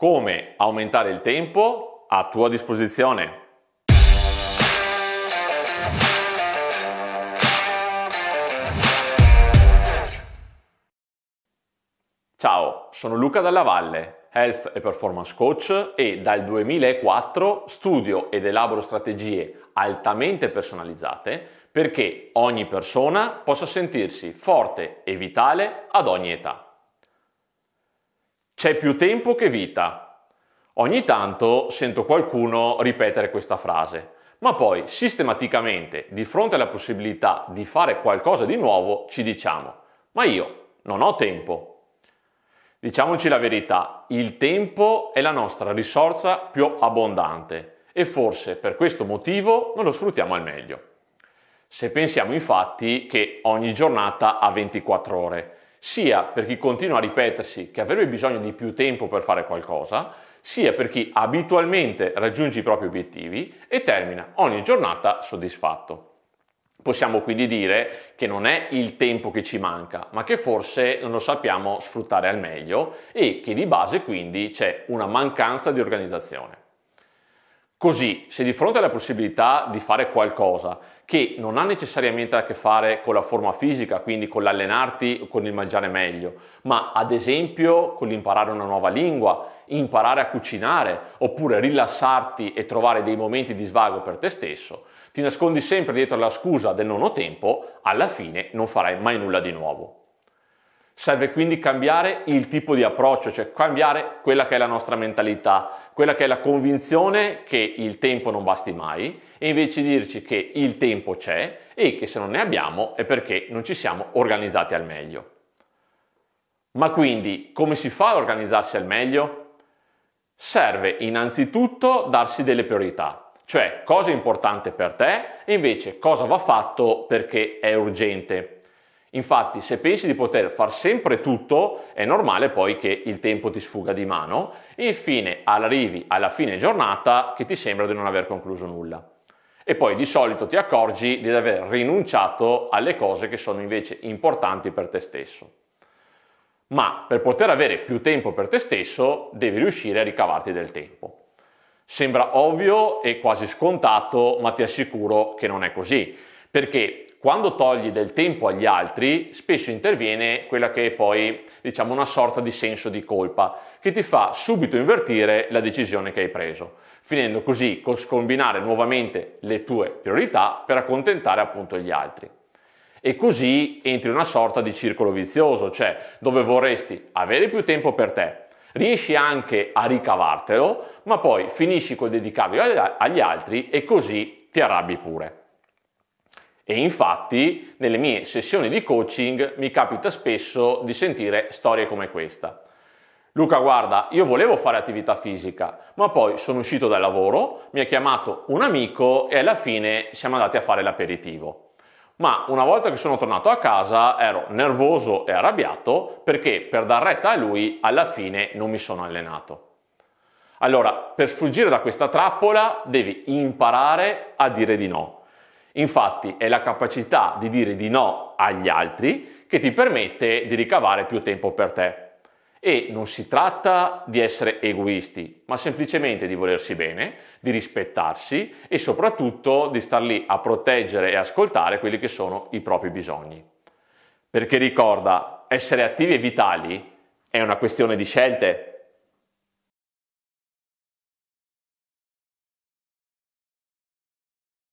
come aumentare il tempo a tua disposizione. Ciao, sono Luca Dalla Valle, Health e Performance Coach e dal 2004 studio ed elaboro strategie altamente personalizzate perché ogni persona possa sentirsi forte e vitale ad ogni età. C'è più tempo che vita. Ogni tanto sento qualcuno ripetere questa frase, ma poi sistematicamente, di fronte alla possibilità di fare qualcosa di nuovo, ci diciamo, ma io non ho tempo. Diciamoci la verità, il tempo è la nostra risorsa più abbondante e forse per questo motivo non lo sfruttiamo al meglio. Se pensiamo infatti che ogni giornata ha 24 ore sia per chi continua a ripetersi che avrebbe bisogno di più tempo per fare qualcosa, sia per chi abitualmente raggiunge i propri obiettivi e termina ogni giornata soddisfatto. Possiamo quindi dire che non è il tempo che ci manca, ma che forse non lo sappiamo sfruttare al meglio e che di base quindi c'è una mancanza di organizzazione. Così, se di fronte alla possibilità di fare qualcosa che non ha necessariamente a che fare con la forma fisica, quindi con l'allenarti o con il mangiare meglio, ma ad esempio con l'imparare una nuova lingua, imparare a cucinare, oppure rilassarti e trovare dei momenti di svago per te stesso, ti nascondi sempre dietro la scusa del nono tempo, alla fine non farai mai nulla di nuovo. Serve quindi cambiare il tipo di approccio, cioè cambiare quella che è la nostra mentalità, quella che è la convinzione che il tempo non basti mai e invece dirci che il tempo c'è e che se non ne abbiamo è perché non ci siamo organizzati al meglio. Ma quindi come si fa ad organizzarsi al meglio? Serve innanzitutto darsi delle priorità, cioè cosa è importante per te e invece cosa va fatto perché è urgente Infatti, se pensi di poter far sempre tutto, è normale poi che il tempo ti sfuga di mano e infine arrivi alla fine giornata che ti sembra di non aver concluso nulla. E poi di solito ti accorgi di aver rinunciato alle cose che sono invece importanti per te stesso. Ma per poter avere più tempo per te stesso, devi riuscire a ricavarti del tempo. Sembra ovvio e quasi scontato, ma ti assicuro che non è così. Perché quando togli del tempo agli altri, spesso interviene quella che è poi, diciamo, una sorta di senso di colpa che ti fa subito invertire la decisione che hai preso, finendo così con scombinare nuovamente le tue priorità per accontentare appunto gli altri. E così entri in una sorta di circolo vizioso, cioè dove vorresti avere più tempo per te, riesci anche a ricavartelo, ma poi finisci col dedicarlo agli altri e così ti arrabbi pure. E infatti nelle mie sessioni di coaching mi capita spesso di sentire storie come questa. Luca, guarda, io volevo fare attività fisica, ma poi sono uscito dal lavoro, mi ha chiamato un amico e alla fine siamo andati a fare l'aperitivo. Ma una volta che sono tornato a casa ero nervoso e arrabbiato perché per dar retta a lui alla fine non mi sono allenato. Allora, per sfuggire da questa trappola devi imparare a dire di no Infatti è la capacità di dire di no agli altri che ti permette di ricavare più tempo per te. E non si tratta di essere egoisti, ma semplicemente di volersi bene, di rispettarsi e soprattutto di star lì a proteggere e ascoltare quelli che sono i propri bisogni. Perché ricorda, essere attivi e vitali è una questione di scelte,